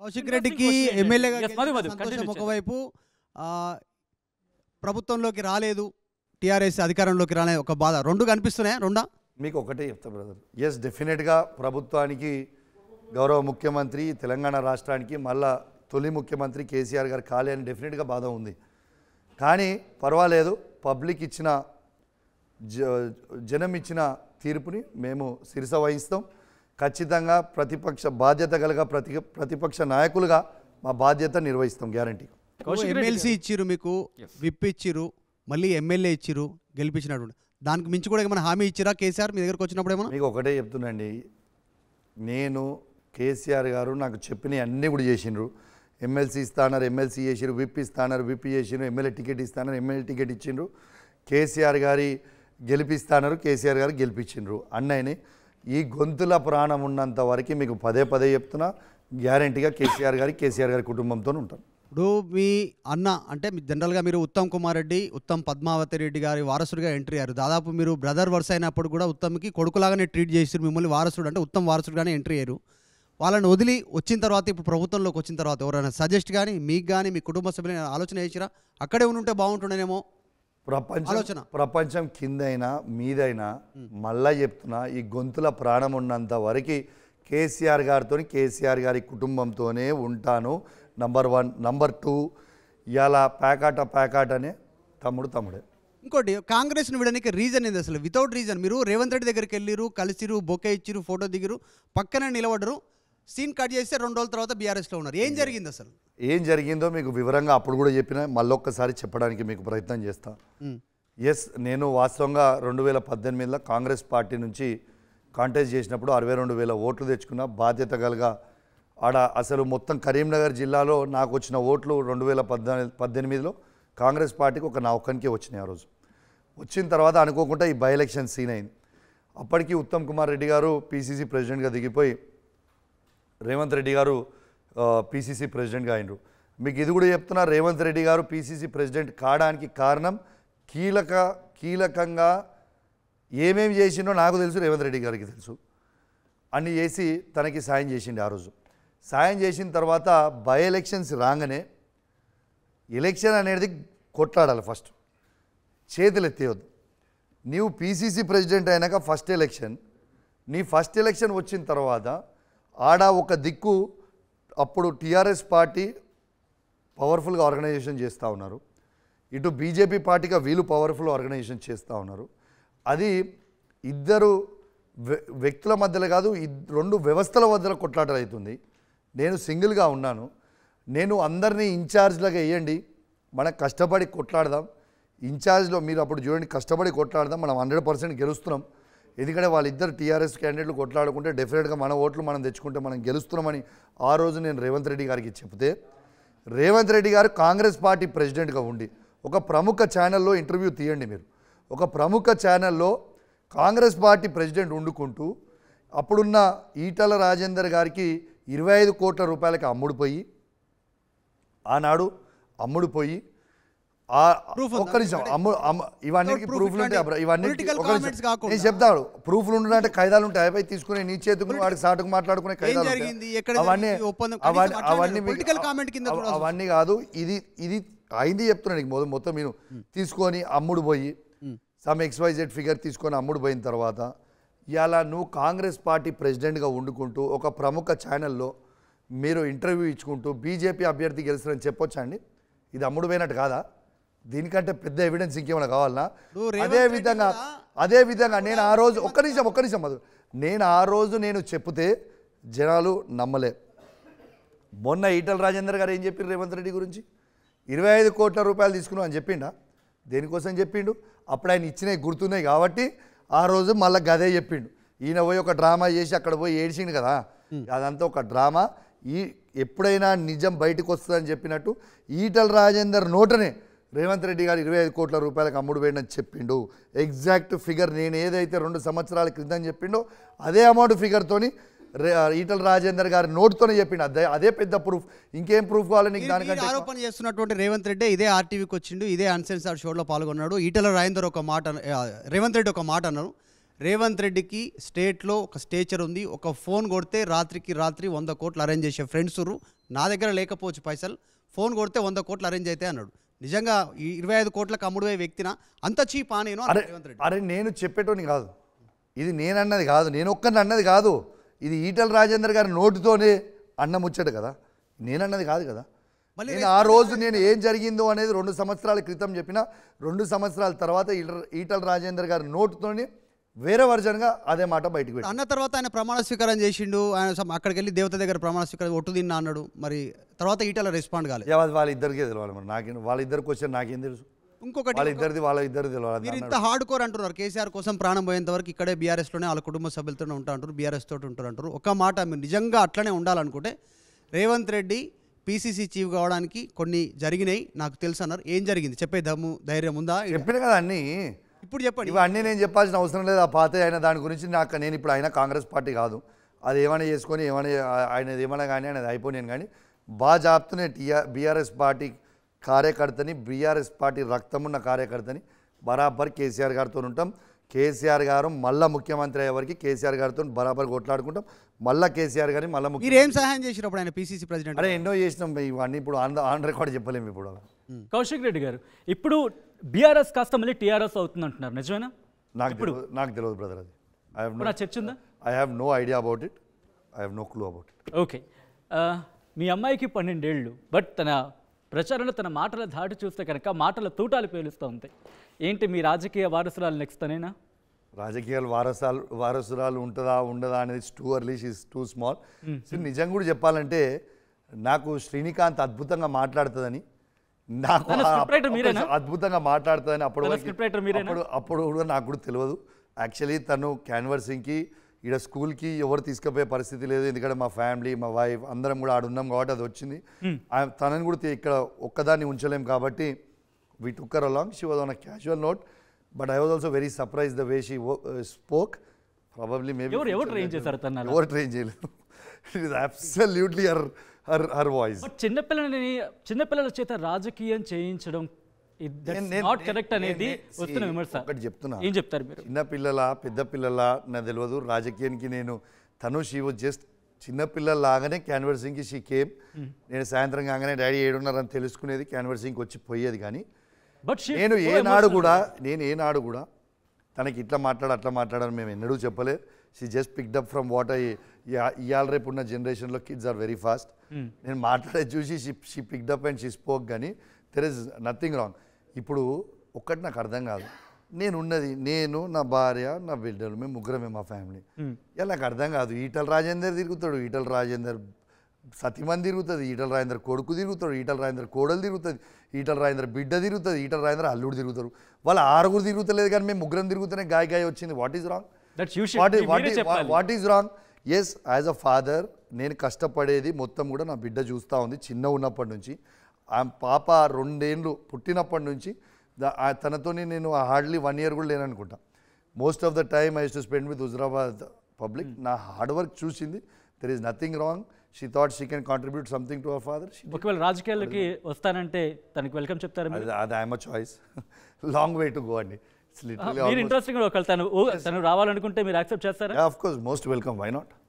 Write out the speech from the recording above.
కౌశిక్ రెడ్డికి ఎమ్మెల్యేగా ఒకవైపు ప్రభుత్వంలోకి రాలేదు టిఆర్ఎస్ అధికారంలోకి రాలే ఒక బాధ రెండు కనిపిస్తున్నాయా రెండా మీకు ఒకటే చెప్తా బ్రదర్ ఎస్ డెఫినెట్గా ప్రభుత్వానికి గౌరవ ముఖ్యమంత్రి తెలంగాణ రాష్ట్రానికి మళ్ళా తొలి ముఖ్యమంత్రి కేసీఆర్ గారు కాలే అని డెఫినెట్గా బాధ ఉంది కానీ పర్వాలేదు పబ్లిక్ ఇచ్చిన జనం ఇచ్చిన తీర్పుని మేము శిరస వహిస్తాం ఖచ్చితంగా ప్రతిపక్ష బాధ్యత కలిగ ప్రతి ప్రతిపక్ష నాయకులుగా మా బాధ్యత నిర్వహిస్తాం గ్యారంటీ ఎమ్మెల్సీ ఇచ్చిరు మీకు విప్ ఇచ్చిరు మళ్ళీ ఎమ్మెల్యే ఇచ్చిరు గెలిపించినటువంటి దానికి మించి కూడా ఏమైనా హామీ ఇచ్చిరా కేసీఆర్ మీ దగ్గరకు వచ్చినప్పుడు ఏమైనా మీకు ఒకటే చెప్తున్నాండి నేను కేసీఆర్ గారు నాకు చెప్పినవి అన్నీ కూడా చేసిండ్రు ఎమ్మెల్సీ ఇస్తానారు ఎమ్మెల్సీ చేసిరు విప్ ఇస్తానారు విప్ చేసిరు ఎమ్మెల్యే టికెట్ ఇస్తానారు ఎమ్మెల్యే టికెట్ ఇచ్చిండ్రు కేసీఆర్ గారి గెలిపిస్తానారు కేసీఆర్ గారు గెలిపించిండ్రు అన్నయ్యని ఈ గొంతుల ప్రాణం ఉన్నంత వరకు మీకు పదే పదే చెప్తున్నా గ్యారంటీగా కేసీఆర్ గారి కేసీఆర్ గారి కుటుంబంతో ఉంటాను ఇప్పుడు మీ అన్న అంటే మీ జనరల్గా మీరు ఉత్తమ్ కుమార్ రెడ్డి ఉత్తమ్ పద్మావతి రెడ్డి గారి వారసుడిగా ఎంట్రీ అయ్యారు దాదాపు మీరు బ్రదర్ వర్స్ అయినప్పుడు కూడా ఉత్తమ్కి కొడుకులాగానే ట్రీట్ చేసారు మిమ్మల్ని వారసుడు అంటే ఉత్తమ్ వారసుడుగానే ఎంట్రీ అయ్యారు వాళ్ళని వదిలి వచ్చిన తర్వాత ఇప్పుడు ప్రభుత్వంలోకి వచ్చిన తర్వాత ఎవరైనా సజెస్ట్ కానీ మీకు కానీ మీ కుటుంబ సభ్యులు ఆలోచన చేసినా అక్కడే ఉంటే బాగుంటుండేనేమో ప్రపంచం ప్రపంచం కిందైనా మీదైనా మళ్ళా చెప్తున్నా ఈ గొంతుల ప్రాణం ఉన్నంత వరకు కేసీఆర్ గారితో కేసీఆర్ గారి కుటుంబంతోనే ఉంటాను నంబర్ వన్ నంబర్ టూ ఇలా ప్యాకాట ప్యాకాట అనే తమ్ముడు తమ్ముడే ఇంకోటి కాంగ్రెస్ను విడడానికి రీజన్ ఏంది అసలు వితౌట్ రీజన్ మీరు రేవంత్ రెడ్డి దగ్గరికి వెళ్ళిరు కలిసిరు బొకే ఇచ్చిరు ఫోటో దిగిరు పక్కన నిలబడరు సీన్ కట్ చేస్తే రెండు రోజుల తర్వాత బీఆర్ఎస్లో ఉన్నారు ఏం జరిగింది అసలు ఏం జరిగిందో మీకు వివరంగా అప్పుడు కూడా చెప్పిన మళ్ళొక్కసారి చెప్పడానికి మీకు ప్రయత్నం చేస్తా ఎస్ నేను వాస్తవంగా రెండు వేల పద్దెనిమిదిలో కాంగ్రెస్ పార్టీ నుంచి కాంటెస్ట్ చేసినప్పుడు అరవై రెండు వేల ఓట్లు తెచ్చుకున్న బాధ్యత కలగా ఆడ అసలు మొత్తం కరీంనగర్ జిల్లాలో నాకు వచ్చిన ఓట్లు రెండు వేల పద్దెనిమిదిలో కాంగ్రెస్ పార్టీకి ఒక నా వచ్చినాయి ఆ రోజు వచ్చిన తర్వాత అనుకోకుండా ఈ బై ఎలక్షన్ సీన్ అయింది అప్పటికి ఉత్తమ్ కుమార్ రెడ్డి గారు పీసీసీ ప్రెసిడెంట్గా దిగిపోయి రేవంత్ రెడ్డి గారు పీసీసీ ప్రెసిడెంట్గా అయినరు మీకు ఇది కూడా చెప్తున్నా రేవంత్ రెడ్డి గారు పీసీసీ ప్రెసిడెంట్ కావడానికి కారణం కీలక కీలకంగా ఏమేమి చేసిండో నాకు తెలుసు రేవంత్ రెడ్డి గారికి తెలుసు అన్ని చేసి తనకి సాయం చేసిండు ఆ రోజు సాయం చేసిన తర్వాత బై ఎలక్షన్స్ రాగానే ఎలక్షన్ అనేది కొట్లాడాలి ఫస్ట్ చేతులు ఎత్తేయద్దు నీవు పీసీసీ ప్రెసిడెంట్ అయినాక ఫస్ట్ ఎలక్షన్ నీ ఫస్ట్ ఎలక్షన్ వచ్చిన తర్వాత ఆడ ఒక దిక్కు అప్పుడు టీఆర్ఎస్ పార్టీ పవర్ఫుల్గా ఆర్గనైజేషన్ చేస్తూ ఉన్నారు ఇటు బీజేపీ పార్టీగా వీలు పవర్ఫుల్ ఆర్గనైజేషన్ చేస్తూ ఉన్నారు అది ఇద్దరు వ్యక్తుల మధ్యలో కాదు రెండు వ్యవస్థల మధ్యలో కొట్లాటలు అవుతుంది నేను సింగిల్గా ఉన్నాను నేను అందరినీ ఇన్ఛార్జ్లాగా వేయండి మనం కష్టపడి కొట్లాడదాం ఇన్ఛార్జ్లో మీరు అప్పుడు చూడండి కష్టపడి కొట్లాడదాం మనం హండ్రెడ్ పర్సెంట్ గెలుస్తున్నాం ఎందుకంటే వాళ్ళిద్దరు టీఆర్ఎస్ క్యాండిడేట్లు కొట్లాడుకుంటే డెఫినెట్గా మన ఓట్లు మనం తెచ్చుకుంటే మనం గెలుస్తున్నామని ఆ రోజు నేను రేవంత్ రెడ్డి గారికి చెప్తే రేవంత్ రెడ్డి గారు కాంగ్రెస్ పార్టీ ప్రెసిడెంట్గా ఉండి ఒక ప్రముఖ ఛానల్లో ఇంటర్వ్యూ తీయండి మీరు ఒక ప్రముఖ ఛానల్లో కాంగ్రెస్ పార్టీ ప్రెసిడెంట్ వండుకుంటూ అప్పుడున్న ఈటల రాజేందర్ గారికి ఇరవై ఐదు కోట్ల రూపాయలకి అమ్ముడుపోయి ఆనాడు అమ్ముడుపోయి ఒక్క నిమిషం అమ్ము ఇవన్నీ ప్రూఫ్లు ఉంటాయి ఇవన్నీ నేను చెప్తాడు ప్రూఫ్లు ఉండాలంటే ఖైదాలు ఉంటాయి అవి తీసుకునే నీ చేతుకు వాడికి సాటుకు మాట్లాడుకునే ఖైదాలు అవన్నీ అవన్నీ అవన్నీ కాదు ఇది ఇది అయింది చెప్తున్నాను నీకు మొత్తం నేను తీసుకొని అమ్ముడు పోయి సమ్ జెడ్ ఫిగర్ తీసుకొని అమ్ముడు పోయిన తర్వాత ఇలా నువ్వు కాంగ్రెస్ పార్టీ ప్రెసిడెంట్గా వండుకుంటూ ఒక ప్రముఖ ఛానల్లో మీరు ఇంటర్వ్యూ ఇచ్చుకుంటూ బీజేపీ అభ్యర్థి గెలిచినని చెప్పొచ్చండి ఇది అమ్ముడు పోయినట్టు కాదా దీనికంటే పెద్ద ఎవిడెన్స్ ఇంకేమైనా కావాలన్నా అదే విధంగా అదే విధంగా నేను ఆ రోజు ఒక్క నిమిషం ఒక్క నిమిషం మధు నేను ఆ రోజు నేను చెప్తే జనాలు నమ్మలే మొన్న ఈటల రాజేందర్ గారు ఏం చెప్పిండు రేవంత్ రెడ్డి గురించి ఇరవై ఐదు కోట్ల రూపాయలు తీసుకున్నావు అని చెప్పిండా దేనికోసం చెప్పిండు అప్పుడు ఆయన ఇచ్చినవి గుర్తున్నాయి కాబట్టి ఆ రోజు మళ్ళీ గదే చెప్పిండు ఈయన పోయి ఒక డ్రామా చేసి అక్కడ పోయి ఏడ్చిండు కదా అదంతా ఒక డ్రామా ఈ ఎప్పుడైనా నిజం బయటకు వస్తుందని చెప్పినట్టు ఈటల రాజేందర్ నోటనే రేవంత్ రెడ్డి గారు ఇరవై ఐదు కోట్ల రూపాయలకు అమ్ముడు అని చెప్పిండు ఎగ్జాక్ట్ ఫిగర్ నేను ఏదైతే రెండు సంవత్సరాల క్రితం చెప్పిండో అదే అమౌంట్ ఫిగర్తోని ఈటల రాజేందర్ గారి నోటుతోనే చెప్పిండు అదే అదే పెద్ద ప్రూఫ్ ఇంకేం ప్రూఫ్ కావాలని దానికంటే ఆరోపణ చేస్తున్నటువంటి రేవంత్ రెడ్డి ఇదే ఆర్టీవీకి వచ్చిండు ఇదే అన్సెన్స్ ఆర్ షోలో పాల్గొన్నాడు ఈటల రాజేందర్ ఒక మాట రేవంత్ రెడ్డి ఒక మాట అన్నారు రేవంత్ రెడ్డికి స్టేట్లో ఒక స్టేచర్ ఉంది ఒక ఫోన్ కొడితే రాత్రికి రాత్రి వంద కోట్లు అరేంజ్ చేసే ఫ్రెండ్స్ నా దగ్గర లేకపోవచ్చు పైసలు ఫోన్ కొడితే వంద కోట్లు అరేంజ్ అవుతాయి అన్నాడు నిజంగా ఈ ఇరవై ఐదు కోట్లకు అమ్ముడువే వ్యక్తినా అంత చీపా నేను అరే అరే నేను చెప్పేటోని కాదు ఇది నేను అన్నది కాదు నేను ఒక్కరిని అన్నది కాదు ఇది ఈటల రాజేందర్ గారి నోటుతోనే అన్నం వచ్చాడు కదా నేనన్నది కాదు కదా మళ్ళీ ఆ రోజు నేను ఏం జరిగిందో అనేది రెండు సంవత్సరాల క్రితం చెప్పిన రెండు సంవత్సరాల తర్వాత ఈటల రాజేందర్ గారి నోటుతోనే వేరే వర్జన్గా అదే మాట బయటకు అన్న తర్వాత ఆయన ప్రమాణ స్వీకారం చేసిండు ఆయన అక్కడికి వెళ్ళి దేవత దగ్గర ప్రమాణ స్వీకారం ఒట్టు తిన్నా అన్నాడు మరి తర్వాత ఈట రెస్పాండ్ కాలేదు వాళ్ళిద్దరికీ తెలియాలి మరి నాకేం వాళ్ళిద్దరికి వచ్చారు నాకేం తెలుసు ఇంకొకటి వాళ్ళిద్దరిది వాళ్ళ ఇద్దరు తెలియాలి మీరు ఇంత హార్డ్ కోర్ అంటున్నారు కేసీఆర్ కోసం ప్రాణం పోయేంత వరకు ఇక్కడే బీఆర్ఎస్లోనే వాళ్ళ కుటుంబ సభ్యులతోనే ఉంటా అంటారు బీఆర్ఎస్ తోటి ఉంటారు అంటారు ఒక మాట మీరు నిజంగా అట్లనే ఉండాలనుకుంటే రేవంత్ రెడ్డి పీసీసీ చీఫ్ కావడానికి కొన్ని జరిగినాయి నాకు తెలుసు అన్నారు ఏం జరిగింది చెప్పే దమ్ము ధైర్యం ఉందా చెప్పిన కదా అన్నీ ఇప్పుడు చెప్పండి ఇవన్నీ నేను చెప్పాల్సిన అవసరం లేదు ఆ పాత ఆయన దాని గురించి నాకు నేను ఇప్పుడు ఆయన కాంగ్రెస్ పార్టీ కాదు అది ఏమైనా చేసుకొని ఏమైనా ఆయన ఏమైనా కానీ అనేది అయిపోయాను కానీ బాగా జాబ్తూనే టీఆర్ బీఆర్ఎస్ పార్టీ కార్యకర్తని బీఆర్ఎస్ పార్టీ రక్తమున్న కార్యకర్తని బరాబర్ కేసీఆర్ గారితో ఉంటాం కేసీఆర్ గారు మళ్ళీ ముఖ్యమంత్రి అయ్యే వరకు కేసీఆర్ గారితో బరాబర్ కొట్లాడుకుంటాం మళ్ళీ కేసీఆర్ గారిని మళ్ళీ ఏం సహాయం చేసినప్పుడు ఆయన పీసీసీ ప్రెసిడెంట్ అదే ఎన్నో చేసినాం ఇవన్నీ ఇప్పుడు ఆన్ ఆన్ రికార్డ్ చెప్పలేము ఇప్పుడు Hmm. కౌశిక్ రెడ్డి గారు ఇప్పుడు బీఆర్ఎస్ కాస్త మళ్ళీ టీఆర్ఎస్ అవుతుంది అంటున్నారు నిజమేనా నాకు ఇప్పుడు నాకు తెలియదు బ్రదర్ అది ఐ హావ్ నా చర్చ ఉందా I have no idea about it I have no clue about it okay మీ అమ్మాయికి పన్నెండేళ్ళు బట్ తన ప్రచారంలో తన మాటల ధాటి చూస్తే కనుక మాటల తూటాలు పేలుస్తూ ఉంటాయి ఏంటి మీ రాజకీయ వారసురాలు నెక్స్ట్ తనేనా రాజకీయాలు వారసాలు వారసురాలు ఉంటుందా ఉండదా అనేది too early she's too small నిజం కూడా చెప్పాలంటే నాకు శ్రీనికాంత్ అద్భుతంగా మాట్లాడుతుందని నాకు అద్భుతంగా మాట్లాడుతుందని అప్పుడు అప్పుడు అప్పుడు కూడా నాకు కూడా తెలియదు యాక్చువల్లీ తను క్యాన్వర్సింగ్కి ఇక్కడ స్కూల్కి ఎవరు తీసుకుపోయే పరిస్థితి లేదు ఎందుకంటే మా ఫ్యామిలీ మా వైఫ్ అందరం కూడా ఆడున్నాం కాబట్టి అది వచ్చింది తనని కూడా ఇక్కడ ఒక్కదాన్ని ఉంచలేం కాబట్టి we took her along she was on a casual note but I was also very surprise the way she spoke probably maybe ఎవరు ట్రైన్ చేశారు ఎవరు ట్రైన్ చేయలేదు it is absolutely uh her her voice చిన్నపిల్లని చిన్నపిల్లల చేత రాజకీయం చేయించడం నాట్ కరెక్ట్ అనేది వస్తున్న చెప్తారు చిన్న పిల్లల పెద్ద పిల్లల నా తెలియదు రాజకీయానికి నేను తను షీ వాజ్ జస్ట్ చిన్నపిల్లలాగానే క్యాన్వర్సింగ్కి షీ కేమ్ hmm. నేను సాయంత్రం కాగానే డాడీ ఏడున్నారని తెలుసుకునేది క్యాన్వర్సింగ్కి వచ్చి పోయేది కానీ బట్ నేను ఏనాడు కూడా నేను ఏనాడు కూడా తనకి ఇట్లా మాట్లాడు అట్లా మాట్లాడని మేము ఎన్నడూ చెప్పలేదు she just picked up from what I ఇవాళ రేపు ఉన్న జనరేషన్లో కిడ్స్ ఆర్ వెరీ ఫాస్ట్ నేను మాట్లాడే చూసి she she picked up and she spoke కానీ దెర్ ఇస్ నథింగ్ రాంగ్ ఇప్పుడు ఒక్కటి నాకు అర్థం కాదు నేను ఉన్నది నేను నా భార్య నా బిడ్డలు మేము ముగ్గురమే మా ఫ్యామిలీ hmm. ఇలా నాకు అర్థం కాదు ఈటల రాజేందర్ తిరుగుతాడు ఈటల రాజేందర్ సతీమణి తిరుగుతుంది ఈటల రాజేందర్ కొడుకు తిరుగుతాడు ఈటల రాజేందర్ కోడలు తిరుగుతుంది ఈటల రాజేందర్ బిడ్డ తిరుగుతుంది ఈటల రాజేందర్ అల్లుడు తిరుగుతారు వాళ్ళు ఆరుగురు తిరుగుతలేదు కానీ మేము ముగ్గురం తిరుగుతూనే గాయ గాయ వచ్చింది what is wrong what what wrong is as a father నేను కష్టపడేది మొత్తం కూడా నా బిడ్డ చూస్తూ ఉంది చిన్న ఉన్నప్పటి నుంచి ఆ పాప రెండేళ్ళు పుట్టినప్పటి నుంచి తనతోని నేను హార్డ్లీ వన్ ఇయర్ కూడా లేననుకుంటా most of the time I to spend with Huzurabad public నా హార్డ్ వర్క్ చూసింది there is nothing wrong she thought she can contribute something to our father ఒకవేళ రాజకీయాలకి వస్తానంటే తనకి వెల్కమ్ చెప్తారు అది I'm a choice long way to go అండి Ah, మీరు ఇంట్రెస్టింగ్ ఒకళ్ళు తను తను రావాలనుకుంటే మీరు యాక్సెప్ట్ చేస్తారా of course most welcome why not